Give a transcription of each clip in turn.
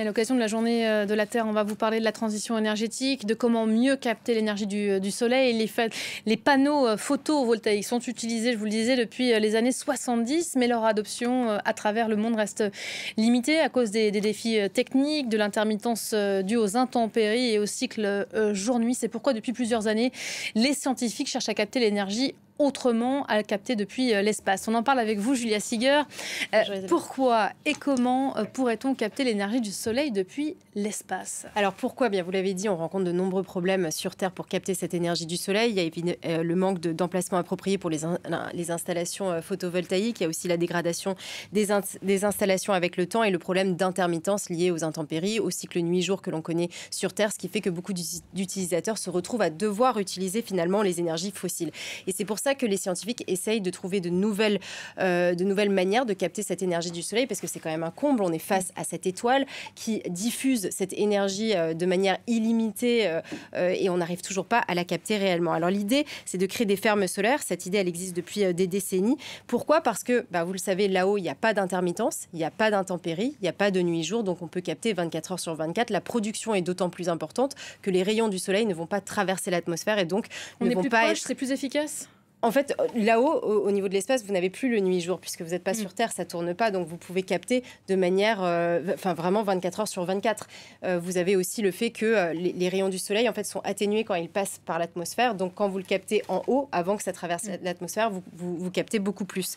à l'occasion de la journée euh, de la Terre, on va vous parler de la transition énergétique, de comment mieux capter l'énergie du, euh, soleil. Les, les panneaux euh, photovoltaïques sont utilisés, je vous le disais, depuis les années 70, mais leur adoption à travers le monde reste limitée à cause des, défis techniques, de l'intermittence due aux intempéries et au cycle jour-nuit. C'est pourquoi, depuis plusieurs années, les scientifiques cherchent à capter l'énergie autrement à capter depuis euh, l'espace. On en parle avec vous, Julia Siger. Euh, pourquoi et comment euh, pourrait-on capter l'énergie du Soleil depuis l'espace Alors pourquoi eh Bien, vous l'avez dit, on rencontre de nombreux problèmes sur Terre pour capter cette énergie du Soleil. Il y a le manque d'emplacement appropriés approprié pour les, les, installations photovoltaïques. Il y a aussi la dégradation des, des installations avec le temps et le problème d'intermittence lié aux intempéries, au cycle nuit-jour que l'on connaît sur Terre, ce qui fait que beaucoup d'utilisateurs se retrouvent à devoir utiliser finalement les énergies fossiles. Et c'est pour ça que les scientifiques essayent de trouver de nouvelles, euh, de nouvelles manières de capter cette énergie du soleil, parce que c'est quand même un comble. On est face à cette étoile qui diffuse cette énergie euh, de manière illimitée euh, et on n'arrive toujours pas à la capter réellement. Alors l'idée, c'est de créer des fermes solaires. Cette idée, elle existe depuis des décennies. Pourquoi Parce que, bah, vous le savez, là-haut, il n'y a pas d'intermittence, il n'y a pas d'intempéries, il n'y a pas de nuit-jour, donc on peut capter 24 heures sur 24. La production est d'autant plus importante que les rayons du soleil ne vont pas traverser l'atmosphère et donc on ne vont plus pas proche, c'est plus efficace en fait, là-haut, au, niveau de l'espace, vous n'avez plus le nuit-jour, puisque vous n'êtes pas mm. sur Terre, ça tourne pas, donc vous pouvez capter de manière, euh, enfin vraiment 24 heures sur 24. Euh, vous avez aussi le fait que euh, les, rayons du soleil, en fait, sont atténués quand ils passent par l'atmosphère, donc quand vous le captez en haut, avant que ça traverse mm. l'atmosphère, vous, vous, captez beaucoup plus.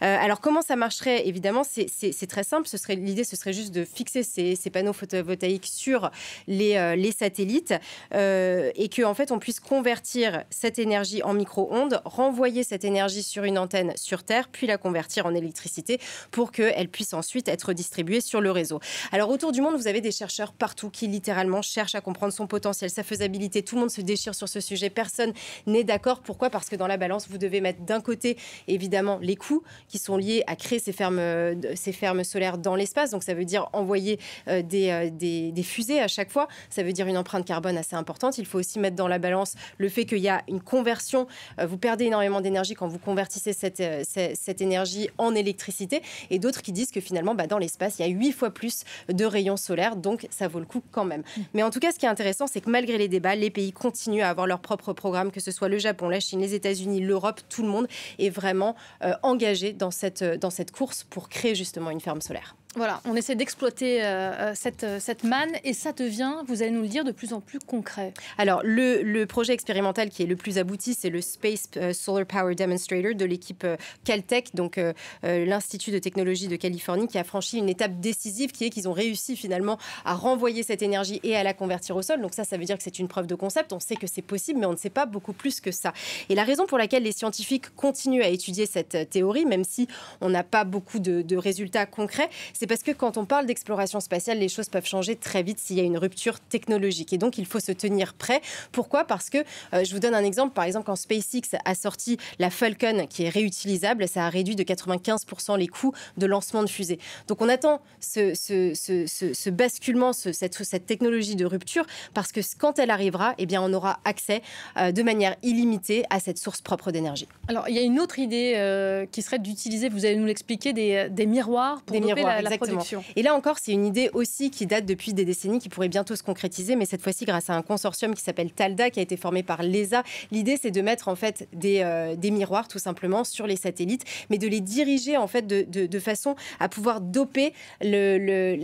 alors comment ça marcherait Évidemment, c'est très simple. Ce serait l'idée, ce serait juste de fixer ces, panneaux photovoltaïques sur les, satellites et que en fait, on puisse convertir cette énergie en micro-ondes, envoyer cette énergie sur une antenne sur Terre, puis la convertir en électricité pour qu'elle puisse ensuite être distribuée sur le réseau. Alors autour du monde, vous avez des chercheurs partout qui littéralement cherchent à comprendre son potentiel, sa faisabilité. Tout le monde se déchire sur ce sujet. Personne n'est d'accord. Pourquoi Parce que dans la balance, vous devez mettre d'un côté, évidemment, les coûts qui sont liés à créer ces fermes, euh, ces fermes solaires dans l'espace. Donc ça veut dire envoyer euh, euh, des, fusées à chaque fois. Ça veut dire une empreinte carbone assez importante. Il faut aussi mettre dans la balance le fait qu'il y a une conversion. vous perdez énormément d'énergie quand vous convertissez cette, euh, cette, énergie en électricité, et d'autres qui disent que finalement, bah, dans l'espace, il y a huit fois plus de rayons solaires, donc ça vaut le coup quand même. Mm. Mais en tout cas, ce qui est intéressant, c'est que malgré les débats, les pays continuent à avoir leur propre programme, que ce soit le Japon, la Chine, les États-Unis, l'Europe, tout le monde est vraiment euh, engagé dans cette, euh, dans cette course pour créer justement une ferme solaire. Voilà, on essaie d'exploiter euh, euh, cette, euh, cette, manne et ça devient, vous allez nous le dire, de plus en plus concret. Alors, le, projet expérimental qui est le plus abouti, c'est le Space Solar Power Demonstrator de l'équipe Caltech, donc l'Institut de technologie de Californie, qui a franchi une étape décisive qui est qu'ils ont réussi finalement à renvoyer cette énergie et à la convertir au sol. Donc, ça, ça veut dire que c'est une preuve de concept. On sait que c'est possible, mais on ne sait pas beaucoup plus que ça. Et la raison pour laquelle les scientifiques continuent à étudier cette théorie, même si on n'a pas beaucoup de résultats concrets, c'est parce que quand on parle d'exploration spatiale, les choses peuvent changer très vite s'il y a une rupture technologique. Et donc, il faut se tenir prêt. Pourquoi Parce que, euh, je vous donne un exemple, par exemple, quand SpaceX a sorti la Falcon, qui est réutilisable, ça a réduit de 95% les coûts de lancement de fusées. Donc, on attend ce, basculement, cette, technologie de rupture, parce que quand elle arrivera, eh bien, on aura accès euh, de manière illimitée à cette source propre d'énergie. Alors, il y a une autre idée euh, qui serait d'utiliser, vous allez nous l'expliquer, des, miroirs pour la, production. Et là encore, c'est une idée aussi qui date depuis des décennies, qui pourrait bientôt se concrétiser, mais cette fois-ci grâce à un consortium qui s'appelle TALDA, qui a été formé par l'ESA. L'idée, c'est de mettre en fait des, euh, des, miroirs tout simplement sur les satellites, mais de les diriger en fait de, façon à pouvoir doper le,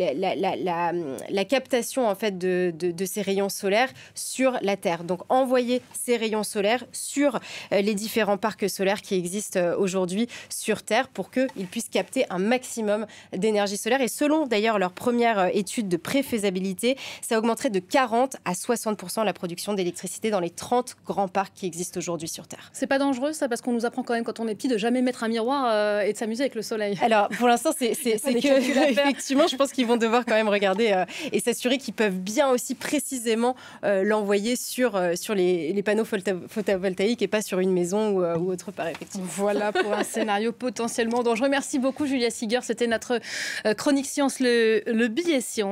la, captation en fait de, ces rayons solaires sur la Terre. Donc envoyer ces rayons solaires sur euh, les différents parcs solaires qui existent euh, aujourd'hui sur Terre pour qu'ils puissent capter un maximum d'énergie solaire. Et selon d'ailleurs leur première euh, étude de préfaisabilité, ça augmenterait de 40 à 60 la production d'électricité dans les 30 grands parcs qui existent aujourd'hui sur Terre. C'est pas dangereux ça parce qu'on nous apprend quand même quand on est petit de jamais mettre un miroir euh, et de s'amuser avec le soleil. Alors pour l'instant c'est que effectivement je pense qu'ils vont devoir quand même regarder euh, et s'assurer qu'ils peuvent bien aussi précisément l'envoyer sur, sur les, les panneaux photovoltaïques et pas sur une maison ou, ou autre part effectivement. Voilà pour un scénario potentiellement dangereux. Merci beaucoup Julia Siger, c'était notre euh, Chronique Science, le, le billet Science.